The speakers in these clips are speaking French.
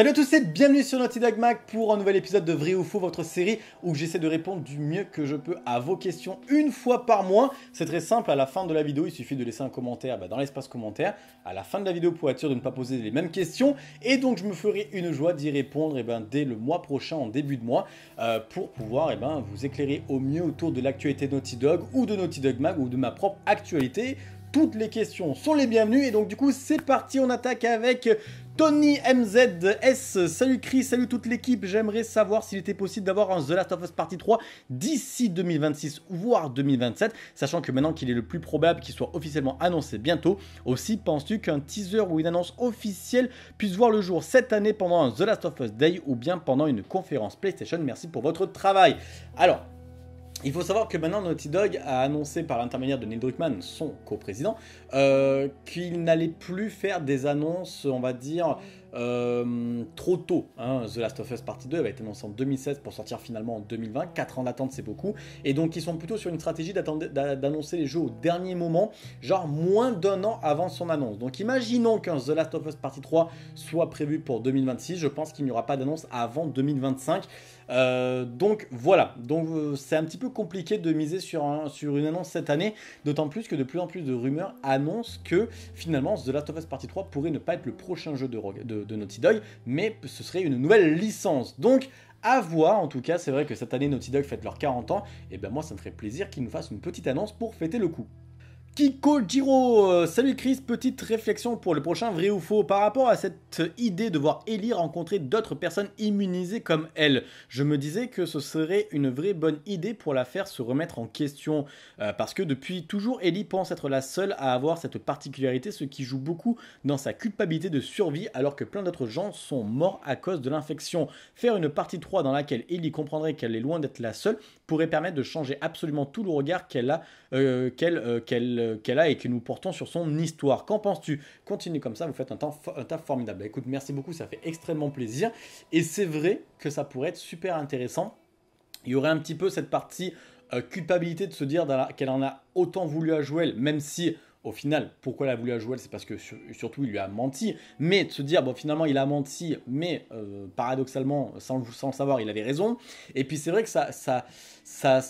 Salut à tous et bienvenue sur Naughty Dog Mag pour un nouvel épisode de Vrai ou Faux, votre série où j'essaie de répondre du mieux que je peux à vos questions une fois par mois. C'est très simple, à la fin de la vidéo, il suffit de laisser un commentaire bah, dans l'espace commentaire. À la fin de la vidéo, pour être sûr de ne pas poser les mêmes questions. Et donc, je me ferai une joie d'y répondre et eh ben, dès le mois prochain, en début de mois, euh, pour pouvoir et eh ben, vous éclairer au mieux autour de l'actualité Naughty Dog ou de Naughty Dog Mag ou de ma propre actualité toutes les questions sont les bienvenues. Et donc, du coup, c'est parti, on attaque avec Tony MZS, salut Chris, salut toute l'équipe. J'aimerais savoir s'il était possible d'avoir un The Last of Us Partie 3 d'ici 2026, voire 2027, sachant que maintenant qu'il est le plus probable qu'il soit officiellement annoncé bientôt. Aussi, penses-tu qu'un teaser ou une annonce officielle puisse voir le jour cette année pendant un The Last of Us Day ou bien pendant une conférence PlayStation Merci pour votre travail. Alors, il faut savoir que maintenant Naughty Dog a annoncé par l'intermédiaire de Neil Druckmann, son co coprésident, euh, qu'il n'allait plus faire des annonces, on va dire, euh, trop tôt. Hein. The Last of Us Partie 2 avait été annoncé en 2016 pour sortir finalement en 2020. 4 ans d'attente, c'est beaucoup. Et donc, ils sont plutôt sur une stratégie d'annoncer les jeux au dernier moment, genre moins d'un an avant son annonce. Donc, imaginons qu'un The Last of Us Partie 3 soit prévu pour 2026. Je pense qu'il n'y aura pas d'annonce avant 2025. Euh, donc voilà, donc c'est un petit peu compliqué de miser sur, sur une annonce cette année, d'autant plus que de plus en plus de rumeurs annonce que finalement The Last of Us Partie 3 pourrait ne pas être le prochain jeu de, de, de Naughty Dog, mais ce serait une nouvelle licence. Donc à voir. En tout cas, c'est vrai que cette année, Naughty Dog fête leurs 40 ans. Et ben moi, ça me ferait plaisir qu'ils nous fassent une petite annonce pour fêter le coup. Kiko Giro euh, salut Chris, petite réflexion pour le prochain vrai ou faux par rapport à cette idée de voir Ellie rencontrer d'autres personnes immunisées comme elle. Je me disais que ce serait une vraie bonne idée pour la faire se remettre en question euh, parce que depuis toujours Ellie pense être la seule à avoir cette particularité, ce qui joue beaucoup dans sa culpabilité de survie alors que plein d'autres gens sont morts à cause de l'infection. Faire une partie 3 dans laquelle Ellie comprendrait qu'elle est loin d'être la seule pourrait permettre de changer absolument tout le regard qu'elle a, euh, qu'elle euh, qu'elle a et que nous portons sur son histoire. Qu'en penses-tu Continue comme ça, vous faites un, temps, formidable. Bah, écoute, merci beaucoup, ça fait extrêmement plaisir. Et c'est vrai que ça pourrait être super intéressant. Il y aurait un petit peu cette partie euh, culpabilité de se dire qu'elle en a autant voulu à Joël, même si au final, pourquoi elle a voulu à Joël C'est parce que surtout il lui a menti. Mais de se dire, bon, finalement, il a menti, mais euh, paradoxalement, sans, sans, le savoir, il avait raison. Et puis c'est vrai que ça, ça, ça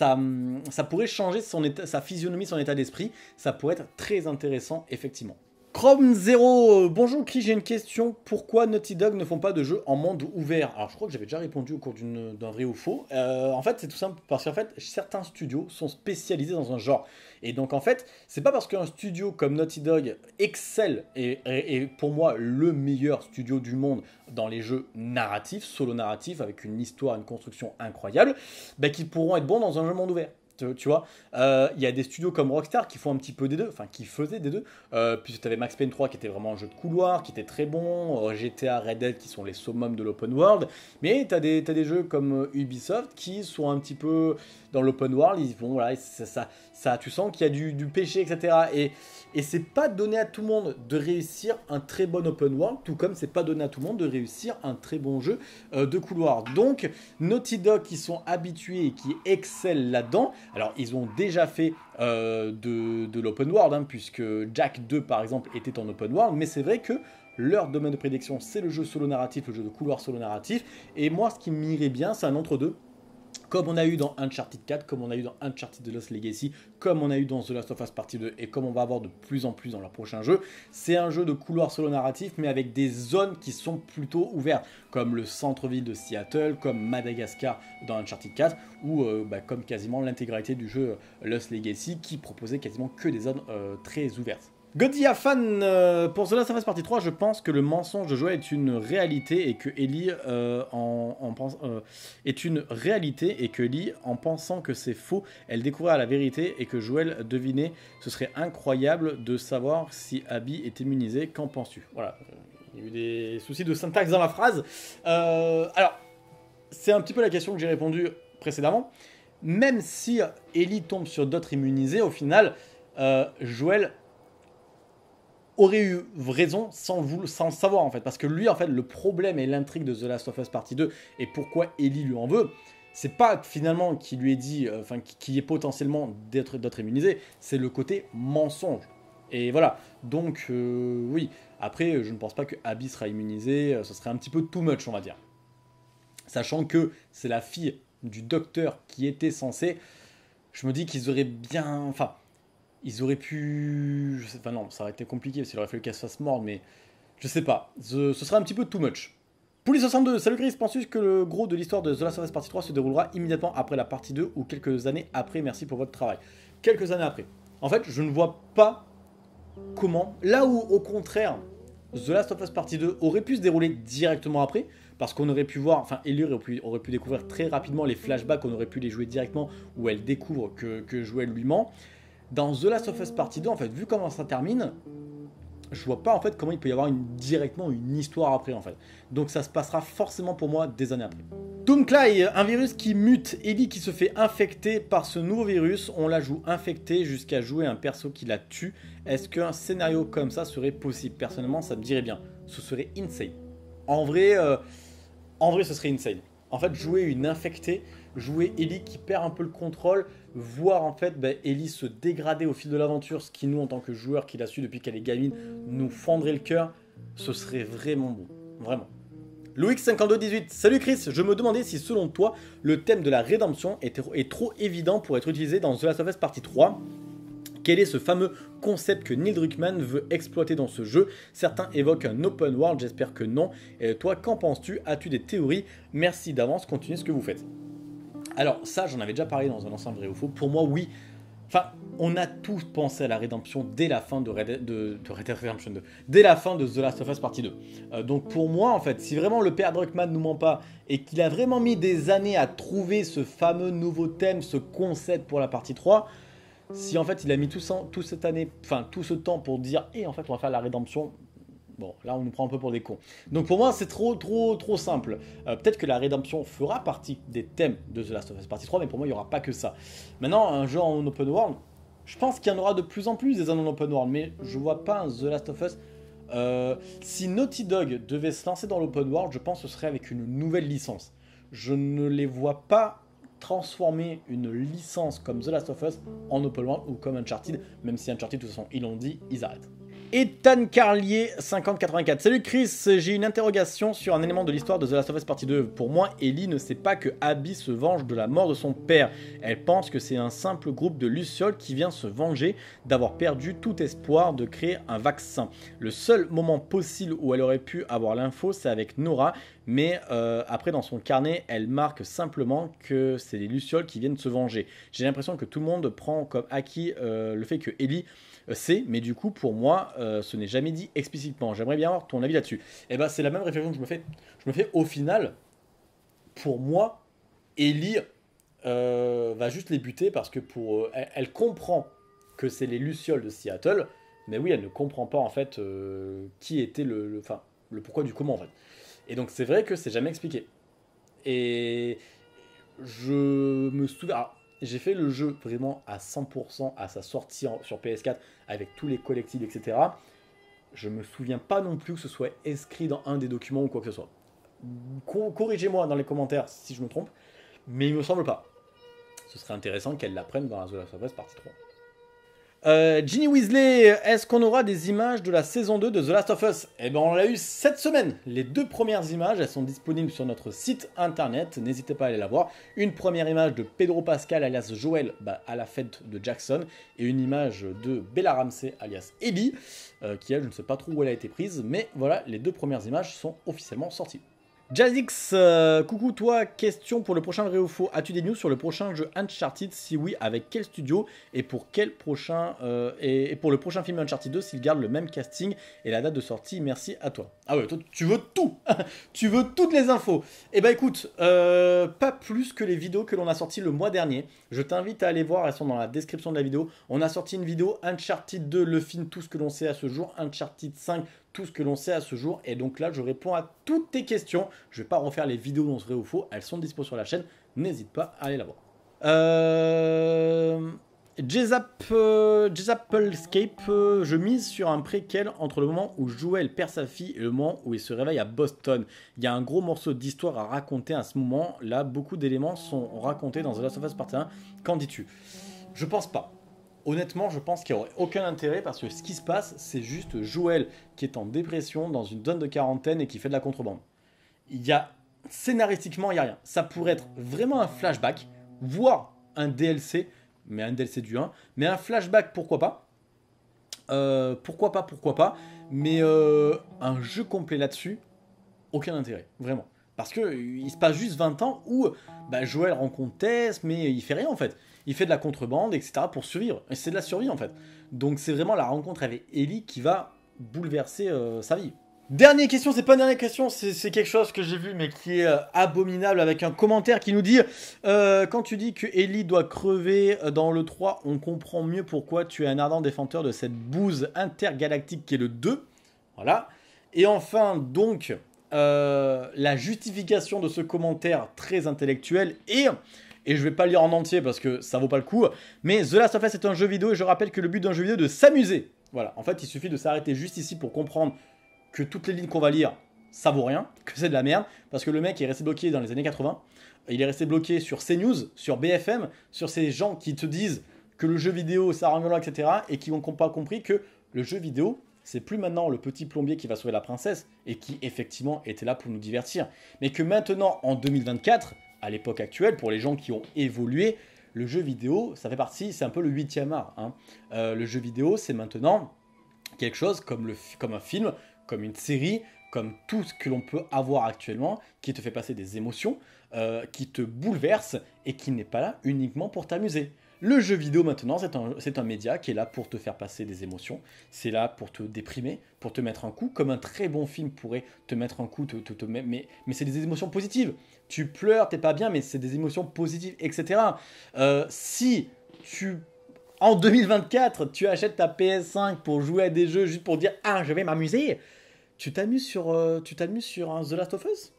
Hum, ça, pourrait changer sa physionomie, son état d'esprit. Ça pourrait être très intéressant, effectivement. Chrome 0, bonjour qui j'ai une question. Pourquoi Naughty Dog ne font pas de jeux en monde ouvert Alors je crois que j'avais déjà répondu au cours d'un vrai ou faux. Euh, en fait, c'est tout simple parce qu'en fait, certains studios sont spécialisés dans un genre. Et donc en fait, c'est pas parce qu'un studio comme Naughty Dog excelle et est pour moi le meilleur studio du monde dans les jeux narratifs, solo narratifs, avec une histoire, une construction incroyable, ben, qu'ils pourront être bons dans un jeu monde ouvert. Tu, vois, il euh, y a des studios comme Rockstar qui font un petit peu des deux, enfin qui faisaient des deux. Euh, puisque tu avais Max Payne 3 qui était vraiment un jeu de couloir, qui était très bon, euh, GTA, Red Dead qui sont les summums de l'open world. Mais tu as, as, des jeux comme euh, Ubisoft qui sont un petit peu dans l'open world, ils vont, voilà, ça, ça, tu sens qu'il y a du, péché, etc. Et, et c'est pas donné à tout le monde de réussir un très bon open world, tout comme c'est pas donné à tout le monde de réussir un très bon jeu de couloir. Donc, Naughty Dog qui sont habitués et qui excellent là-dedans, alors, ils ont déjà fait euh, de, l'open world, hein, puisque Jack 2, par exemple, était en open world, mais c'est vrai que leur domaine de prédiction, c'est le jeu solo narratif, le jeu de couloir solo narratif, et moi, ce qui m'irait bien, c'est un entre-deux comme on a eu dans Uncharted 4, comme on a eu dans Uncharted The Lost Legacy, comme on a eu dans The Last of Us Partie 2 et comme on va avoir de plus en plus dans leurs prochain jeu, c'est un jeu de couloir solo narratif mais avec des zones qui sont plutôt ouvertes, comme le centre-ville de Seattle, comme Madagascar dans Uncharted 4 ou euh, bah, comme quasiment l'intégralité du jeu euh, Lost Legacy qui proposait quasiment que des zones euh, très ouvertes. Godzilla fan, euh, pour cela, ça fasse partie 3. Je pense que le mensonge de Joël est une réalité et que Ellie euh, en, pense, euh, est une réalité et que Ellie, en pensant que c'est faux, elle découvrait la vérité et que Joël devinait. Ce serait incroyable de savoir si Abby est immunisée. Qu'en penses-tu Voilà, il y a eu des soucis de syntaxe dans la phrase. alors, c'est un petit peu la question que j'ai répondu précédemment. Même si Ellie tombe sur d'autres immunisés, au final, Joël aurait eu raison sans, vous, sans le savoir en fait. Parce que lui, en fait, le problème et l'intrigue de The Last of Us Partie 2 et pourquoi Ellie lui en veut, c'est pas finalement qu'il lui est dit, euh, enfin, qui est potentiellement d'être immunisé, c'est le côté mensonge. Et voilà. Donc, euh, oui. Après, je ne pense pas que Abby sera immunisée, euh, ce serait un petit peu too much, on va dire. Sachant que c'est la fille du docteur qui était censée, je me dis qu'ils auraient bien. Enfin ils auraient pu. Enfin non, ça aurait été compliqué parce qu'il aurait fallu qu'elle se fasse mort, mais je sais pas. Ce serait un petit peu too much. les 62, salut Chris, penses-tu que le gros de l'histoire de The Last of Us Partie 3 se déroulera immédiatement après la partie 2 ou quelques années après Merci pour votre travail. Quelques années après. En fait, je ne vois pas comment. Là où, au contraire, The Last of Us Partie 2 aurait pu se dérouler directement après, parce qu'on aurait pu voir, enfin, Ellie aurait pu, aurait pu découvrir très rapidement les flashbacks, on aurait pu les jouer directement où elle découvre que, que Joël lui ment. Dans The Last of Us Partie 2, en fait, vu comment ça termine, je vois pas en fait comment il peut y avoir directement une histoire après en fait. Donc ça se passera forcément pour moi des années après. là un virus qui mute, Ellie qui se fait infecter par ce nouveau virus, on la joue infectée jusqu'à jouer un perso qui la tue. Est-ce qu'un scénario comme ça serait possible Personnellement, ça me dirait bien. Ce serait insane. En vrai, euh, en vrai, ce serait insane. En fait, jouer une infectée, jouer Ellie qui perd un peu le contrôle, voir en fait bah, Ellie se dégrader au fil de l'aventure, ce qui nous en tant que joueurs qui la su depuis qu'elle est gamine, nous fendrait le cœur, ce serait vraiment beau, vraiment. Louis 5218 salut Chris, je me demandais si selon toi le thème de la rédemption est, trop évident pour être utilisé dans The Last of Us Partie 3 quel est ce fameux concept que Neil Druckmann veut exploiter dans ce jeu Certains évoquent un open world, j'espère que non. Et toi, qu'en penses-tu As-tu des théories Merci d'avance, Continuez ce que vous faites. Alors ça, j'en avais déjà parlé dans un ensemble vrai ou faux. Pour moi, oui. Enfin, on a tous pensé à la rédemption dès la fin de Red, de, Dead Redemption 2, dès la fin de The Last of Us Partie 2. Euh, donc pour moi, en fait, si vraiment le père Druckmann nous ment pas et qu'il a vraiment mis des années à trouver ce fameux nouveau thème, ce concept pour la partie 3, si en fait il a mis tout, cette année, enfin tout ce temps pour dire et eh, en fait on va faire la rédemption, Bon, là, on nous prend un peu pour des cons. Donc pour moi, c'est trop, trop, trop simple. Euh, peut-être que la rédemption fera partie des thèmes de The Last of Us Partie 3, mais pour moi, il n'y aura pas que ça. Maintenant, un jeu en open world, je pense qu'il y en aura de plus en plus des en open world, mais je vois pas un The Last of Us. Euh, si Naughty Dog devait se lancer dans l'open world, je pense que ce serait avec une nouvelle licence. Je ne les vois pas transformer une licence comme The Last of Us en open world ou comme Uncharted, même si Uncharted, de toute façon, ils l'ont dit, ils arrêtent. Ethan Carlier 5084. Salut Chris, j'ai une interrogation sur un élément de l'histoire de The Last of Us Partie 2. Pour moi, Ellie ne sait pas que Abby se venge de la mort de son père. Elle pense que c'est un simple groupe de lucioles qui vient se venger d'avoir perdu tout espoir de créer un vaccin. Le seul moment possible où elle aurait pu avoir l'info, c'est avec Nora, mais euh, après dans son carnet, elle marque simplement que c'est les lucioles qui viennent se venger. J'ai l'impression que tout le monde prend comme acquis euh, le fait que Ellie euh, c'est, mais du coup, pour moi, euh, ce n'est jamais dit explicitement. J'aimerais bien avoir ton avis là-dessus. Et eh ben, c'est la même réflexion que je me fais. Je me fais au final, pour moi, Ellie euh, va juste les buter parce que pour elle, comprend que c'est les lucioles de Seattle, mais oui, elle ne comprend pas en fait qui était le, enfin, le pourquoi du comment en fait. Et donc c'est vrai que c'est jamais expliqué. Et je me souviens j'ai fait le jeu vraiment à 100% à sa sortie sur PS4 avec tous les collectibles, etc. Je me souviens pas non plus que ce soit inscrit dans un des documents ou quoi que ce soit. Corrigez-moi dans les commentaires si je me trompe, mais il me semble pas. Ce serait intéressant qu'elle l'apprenne dans la Zone of partie 3. Euh, Ginny Weasley, est-ce qu'on aura des images de la saison 2 de The Last of Us Eh bien, on l'a eu cette semaine. Les deux premières images, elles sont disponibles sur notre site internet. N'hésitez pas à aller la voir. Une première image de Pedro Pascal alias Joel bah, à la fête de Jackson et une image de Bella Ramsey alias Ellie, euh, qui elle, je ne sais pas trop où elle a été prise, mais voilà, les deux premières images sont officiellement sorties. Jazzix, euh, coucou toi, question pour le prochain Vrai As-tu des news sur le prochain jeu Uncharted Si oui, avec quel studio et pour quel prochain euh, et, pour le prochain film Uncharted 2 s'il garde le même casting et la date de sortie Merci à toi. Ah ouais, toi, tu veux tout Tu veux toutes les infos Eh ben écoute, euh, pas plus que les vidéos que l'on a sorties le mois dernier. Je t'invite à aller voir, elles sont dans la description de la vidéo. On a sorti une vidéo Uncharted 2, le film, tout ce que l'on sait à ce jour, Uncharted 5, tout ce que l'on sait à ce jour. Et donc là, je réponds à toutes tes questions. Je ne vais pas refaire les vidéos dont serait ou faux. Elles sont disponibles sur la chaîne. N'hésite pas à aller la voir. Euh... Jezap, euh, euh, je mise sur un préquel entre le moment où Joël perd sa fille et le moment où il se réveille à Boston. Il y a un gros morceau d'histoire à raconter à ce moment. Là, beaucoup d'éléments sont racontés dans The Last of Us Part 1. Qu'en dis-tu Je pense pas. Honnêtement, je pense qu'il n'y aurait aucun intérêt parce que ce qui se passe, c'est juste Joël qui est en dépression dans une zone de quarantaine et qui fait de la contrebande. Il y a scénaristiquement, il n'y a rien. Ça pourrait être vraiment un flashback, voire un DLC, mais un DLC du 1, mais un flashback, pourquoi pas euh, Pourquoi pas, pourquoi pas Mais euh, un jeu complet là-dessus, aucun intérêt, vraiment. Parce que il se passe juste 20 ans où bah, Joël rencontre Tess, mais il fait rien en fait il fait de la contrebande, etc. pour survivre. Et c'est de la survie en fait. Donc c'est vraiment la rencontre avec Ellie qui va bouleverser euh, sa vie. Dernière question, c'est pas une dernière question, c'est quelque chose que j'ai vu mais qui est euh, abominable avec un commentaire qui nous dit euh, Quand tu dis que Ellie doit crever dans le 3, on comprend mieux pourquoi tu es un ardent défenseur de cette bouse intergalactique qui est le 2. Voilà. Et enfin, donc, la justification de ce commentaire très intellectuel est et je vais pas lire en entier parce que ça vaut pas le coup. Mais The Last of Us est un jeu vidéo et je rappelle que le but d'un jeu vidéo est de s'amuser. Voilà, en fait, il suffit de s'arrêter juste ici pour comprendre que toutes les lignes qu'on va lire, ça vaut rien, que c'est de la merde, parce que le mec est resté bloqué dans les années 80, il est resté bloqué sur CNews, sur BFM, sur ces gens qui te disent que le jeu vidéo, ça rend etc., et qui n'ont pas compris que le jeu vidéo, c'est plus maintenant le petit plombier qui va sauver la princesse et qui effectivement était là pour nous divertir, mais que maintenant en 2024, à l'époque actuelle, pour les gens qui ont évolué, le jeu vidéo, ça fait partie, c'est un peu le huitième art. Hein. Euh, le jeu vidéo, c'est maintenant quelque chose comme, le, comme un film, comme une série, comme tout ce que l'on peut avoir actuellement, qui te fait passer des émotions, euh, qui te bouleverse et qui n'est pas là uniquement pour t'amuser. Le jeu vidéo maintenant, c'est un, média qui est là pour te faire passer des émotions, c'est là pour te déprimer, pour te mettre un coup, comme un très bon film pourrait te mettre un coup, mais, c'est des émotions positives. Tu pleures, t'es pas bien, mais c'est des émotions positives, etc. Euh, si tu en 2024, tu achètes ta PS5 pour jouer à des jeux juste pour dire ah je vais m'amuser, tu t'amuses sur, euh, tu t'amuses sur un The Last of Us,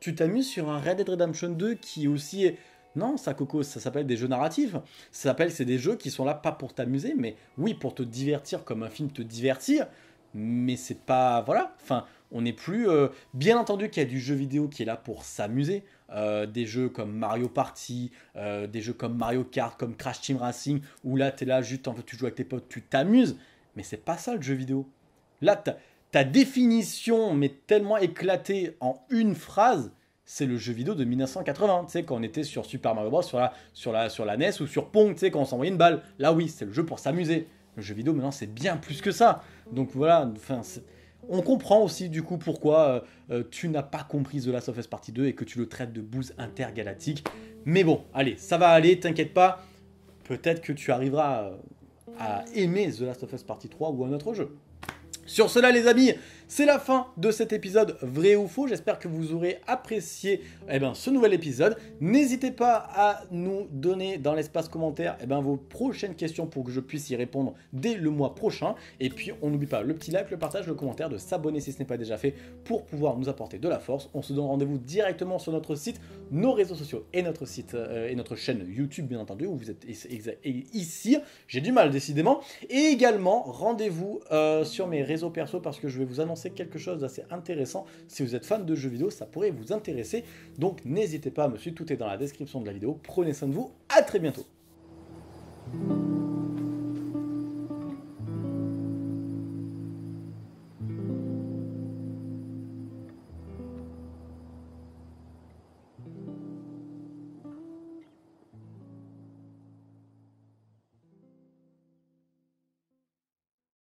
tu t'amuses sur un Red Dead Redemption 2 qui aussi est non, ça coco, ça s'appelle des jeux narratifs. Ça s'appelle, c'est des jeux qui sont là pas pour t'amuser, mais oui, pour te divertir comme un film te divertir. Mais c'est pas. Voilà. Enfin, on n'est plus. Euh, bien entendu qu'il y a du jeu vidéo qui est là pour s'amuser. Euh, des jeux comme Mario Party, euh, des jeux comme Mario Kart, comme Crash Team Racing, où là, tu es là, juste, en tu joues avec tes potes, tu t'amuses. Mais c'est pas ça le jeu vidéo. Là, ta définition, mais tellement éclatée en une phrase, c'est le jeu vidéo de 1980, tu sais, quand on était sur Super Mario Bros, sur la, NES ou sur Pong, tu sais, quand on s'envoyait une balle. Là, oui, c'est le jeu pour s'amuser. Le jeu vidéo, maintenant, c'est bien plus que ça. Donc voilà, enfin, on comprend aussi, du coup, pourquoi euh, euh, tu n'as pas compris The Last of Us Partie 2 et que tu le traites de bouse intergalactique. Mais bon, allez, ça va aller, t'inquiète pas. Peut-être que tu arriveras euh, à aimer The Last of Us Partie 3 ou un autre jeu. Sur cela les amis, c'est la fin de cet épisode vrai ou faux. J'espère que vous aurez apprécié eh ben, ce nouvel épisode. N'hésitez pas à nous donner dans l'espace commentaire eh ben, vos prochaines questions pour que je puisse y répondre dès le mois prochain. Et puis on n'oublie pas le petit like, le partage, le commentaire, de s'abonner si ce n'est pas déjà fait pour pouvoir nous apporter de la force. On se donne rendez-vous directement sur notre site, nos réseaux sociaux et notre site euh, et notre chaîne YouTube bien entendu où vous êtes ici. J'ai du mal décidément. Et également rendez-vous euh, sur mes réseaux perso parce que je vais vous annoncer quelque chose d'assez intéressant. Si vous êtes fan de jeux vidéo, ça pourrait vous intéresser. Donc n'hésitez pas à me suivre, tout est dans la description de la vidéo. Prenez soin de vous, à très bientôt.